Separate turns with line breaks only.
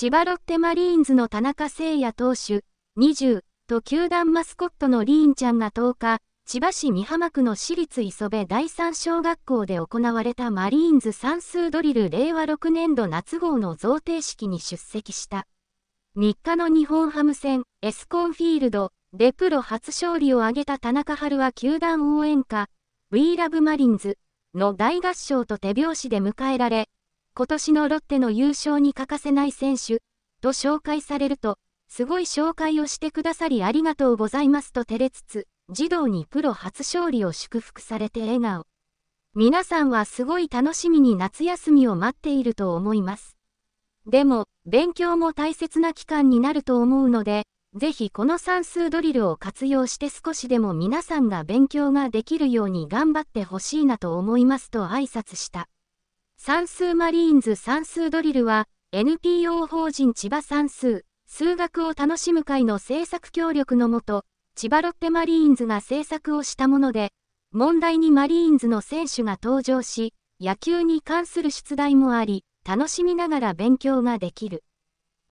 千葉ロッテマリーンズの田中誠也投手、20、と球団マスコットのリーンちゃんが10日、千葉市美浜区の私立磯部第三小学校で行われたマリーンズ算数ドリル令和6年度夏号の贈呈式に出席した。3日の日本ハム戦、エスコンフィールド、でプロ初勝利を挙げた田中春は球団応援歌、We Love Marines の大合唱と手拍子で迎えられ、今年のロッテの優勝に欠かせない選手、と紹介されると、すごい紹介をしてくださりありがとうございますと照れつつ、児童にプロ初勝利を祝福されて笑顔。皆さんはすごい楽しみに夏休みを待っていると思います。でも、勉強も大切な期間になると思うので、ぜひこの算数ドリルを活用して少しでも皆さんが勉強ができるように頑張ってほしいなと思いますと挨拶した。算数マリーンズ算数ドリルは NPO 法人千葉算数数学を楽しむ会の制作協力のもと千葉ロッテマリーンズが制作をしたもので問題にマリーンズの選手が登場し野球に関する出題もあり楽しみながら勉強ができる。